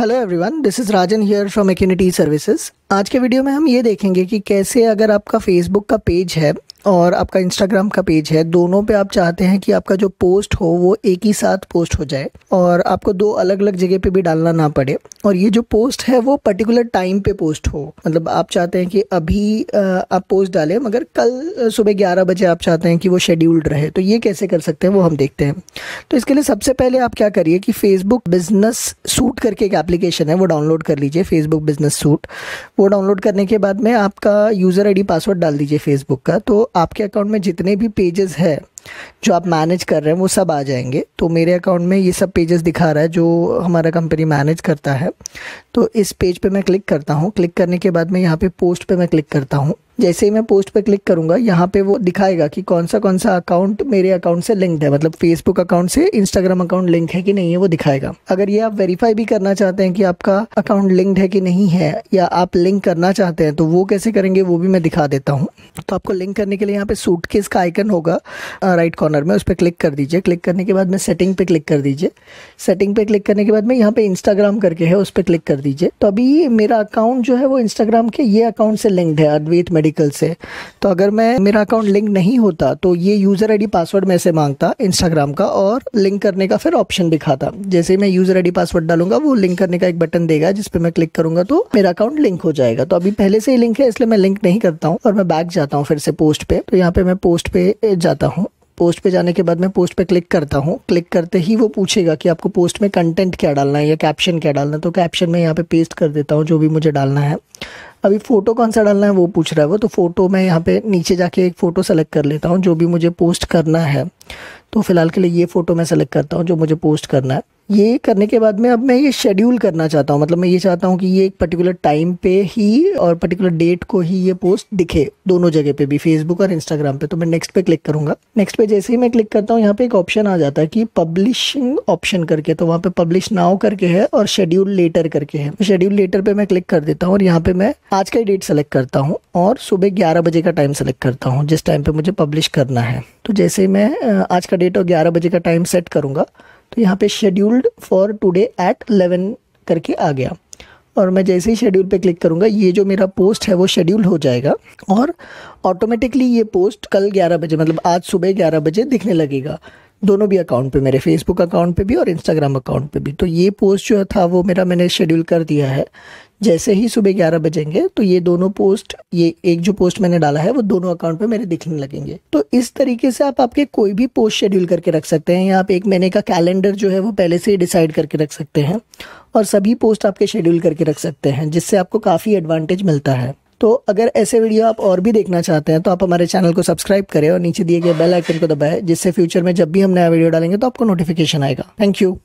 hello everyone this is Rajan here from Acunity services आज के video में हम ये देखेंगे कि कैसे अगर आपका फेसबुक का पेज है और आपका इंस्टाग्राम का पेज है दोनों पे आप चाहते हैं कि आपका जो पोस्ट हो वो एक ही साथ पोस्ट हो जाए और आपको दो अलग अलग जगह पे भी डालना ना पड़े और ये जो पोस्ट है वो पर्टिकुलर टाइम पे पोस्ट हो मतलब आप चाहते हैं कि अभी आप पोस्ट डालें मगर कल सुबह ग्यारह बजे आप चाहते हैं कि वो शेड्यूल्ड रहे तो ये कैसे कर सकते हैं वो हम देखते हैं तो इसके लिए सबसे पहले आप क्या करिए कि फेसबुक बिजनेस सूट करके एक एप्लीकेशन है वो डाउनलोड कर लीजिए फेसबुक बिजनेस सूट वो डाउनलोड करने के बाद में आपका यूज़र आई पासवर्ड डाल दीजिए फेसबुक का तो आपके अकाउंट में जितने भी पेजेस है जो आप मैनेज कर रहे हैं वो सब आ जाएंगे तो मेरे अकाउंट में ये सब पेजेस दिखा रहा है जो हमारा कंपनी मैनेज करता है तो इस पेज पे मैं क्लिक करता हूँ क्लिक करने के बाद मैं यहाँ पे पोस्ट पे मैं क्लिक करता हूँ जैसे ही मैं पोस्ट पे क्लिक करूँगा यहाँ पे वो दिखाएगा कि कौन सा कौन सा अकाउंट मेरे अकाउंट से लिंक्ड है मतलब फेसबुक अकाउंट से इंस्टाग्राम अकाउंट लिंक है कि नहीं है वो दिखाएगा अगर ये आप वेरीफाई भी करना चाहते हैं कि आपका अकाउंट लिंक्ड है कि नहीं है या आप लिंक करना चाहते हैं तो वो कैसे करेंगे वो भी मैं दिखा देता हूँ तो आपको लिंक करने के लिए यहाँ पे सूट का आइकन होगा राइट कॉर्नर में उस पर क्लिक कर दीजिए क्लिक करने के बाद में सेटिंग पे क्लिक कर दीजिए सेटिंग पे क्लिक करने के बाद में यहाँ पे इंस्टाग्राम करके है उस पर क्लिक कर दीजिए तो अभी मेरा अकाउंट जो है वो इंस्टाग्राम के ये अकाउंट से लिंक्ड है अद्वैत मेडिकल से तो अगर मैं मेरा अकाउंट लिंक नहीं होता तो ये यूज़र आई पासवर्ड में से मांगता इंस्टाग्राम का और लिंक करने का फिर ऑप्शन दिखाता जैसे मैं यूज़र आई पासवर्ड डालूंगा वो लिंक करने का एक बटन देगा जिस पर मैं क्लिक करूंगा तो मेरा अकाउंट लिंक हो जाएगा तो अभी पहले से ही लिंक है इसलिए मैं लिंक नहीं करता हूँ और मैं बैक जाता हूँ फिर से पोस्ट पे तो यहाँ पे मैं पोस्ट पे जाता हूँ पोस्ट पे जाने के बाद मैं पोस्ट पे क्लिक करता हूँ क्लिक करते ही वो पूछेगा कि आपको पोस्ट में कंटेंट क्या डालना है या कैप्शन क्या डालना है तो कैप्शन में यहाँ पे पेस्ट कर देता हूँ जो भी मुझे डालना है अभी फ़ोटो कौन सा डालना है वो पूछ रहा है वो तो फ़ोटो मैं यहाँ पे नीचे जाके एक फ़ोटो सेलेक्ट कर लेता हूँ जो भी मुझे पोस्ट करना है तो फ़िलहाल के लिए ये फ़ोटो मैं सेलेक्ट करता हूँ जो मुझे पोस्ट करना है ये करने के बाद में अब मैं ये शेड्यूल करना चाहता हूँ मतलब मैं ये चाहता हूँ कि ये एक पर्टिकुलर टाइम पे ही और पर्टिकुलर डेट को ही ये पोस्ट दिखे दोनों जगह पे भी फेसबुक और इंस्टाग्राम पे तो मैं नेक्स्ट पे क्लिक करूंगा नेक्स्ट पे जैसे ही मैं क्लिक करता हूँ यहाँ पे एक ऑप्शन आ जाता है कि पब्लिशिंग ऑप्शन करके तो वहाँ पे पब्लिश नाव करके है और शेड्यूल लेटर करके है शेड्यूल लेटर पर मैं क्लिक कर देता हूँ और यहाँ पे मैं आज का ही डेट सेलेक्ट करता हूँ और सुबह ग्यारह बजे का टाइम सेलेक्ट करता हूँ जिस टाइम पर मुझे पब्लिश करना है तो जैसे मैं आज का डेट और ग्यारह बजे का टाइम सेट करूंगा तो यहाँ पे शेड्यूल्ड फॉर टुडे एट 11 करके आ गया और मैं जैसे ही शेड्यूल पे क्लिक करूँगा ये जो मेरा पोस्ट है वो शेड्यूल हो जाएगा और ऑटोमेटिकली ये पोस्ट कल 11 बजे मतलब आज सुबह 11 बजे दिखने लगेगा दोनों भी अकाउंट पे मेरे फेसबुक अकाउंट पे भी और इंस्टाग्राम अकाउंट पे भी तो ये पोस्ट जो था वो मेरा मैंने शेड्यूल कर दिया है जैसे ही सुबह ग्यारह बजेंगे तो ये दोनों पोस्ट ये एक जो पोस्ट मैंने डाला है वो दोनों अकाउंट पे मेरे दिखने लगेंगे तो इस तरीके से आप आपके कोई भी पोस्ट शेड्यूल करके रख सकते हैं या आप एक महीने का कैलेंडर जो है वो पहले से ही डिसाइड करके रख सकते हैं और सभी पोस्ट आपके शेड्यूल करके रख सकते हैं जिससे आपको काफ़ी एडवांटेज मिलता है तो अगर ऐसे वीडियो आप और भी देखना चाहते हैं तो आप हमारे चैनल को सब्सक्राइब करें और नीचे दिए गए बेल आइकन को दबाएं जिससे फ्यूचर में जब भी हम नया वीडियो डालेंगे तो आपको नोटिफिकेशन आएगा थैंक यू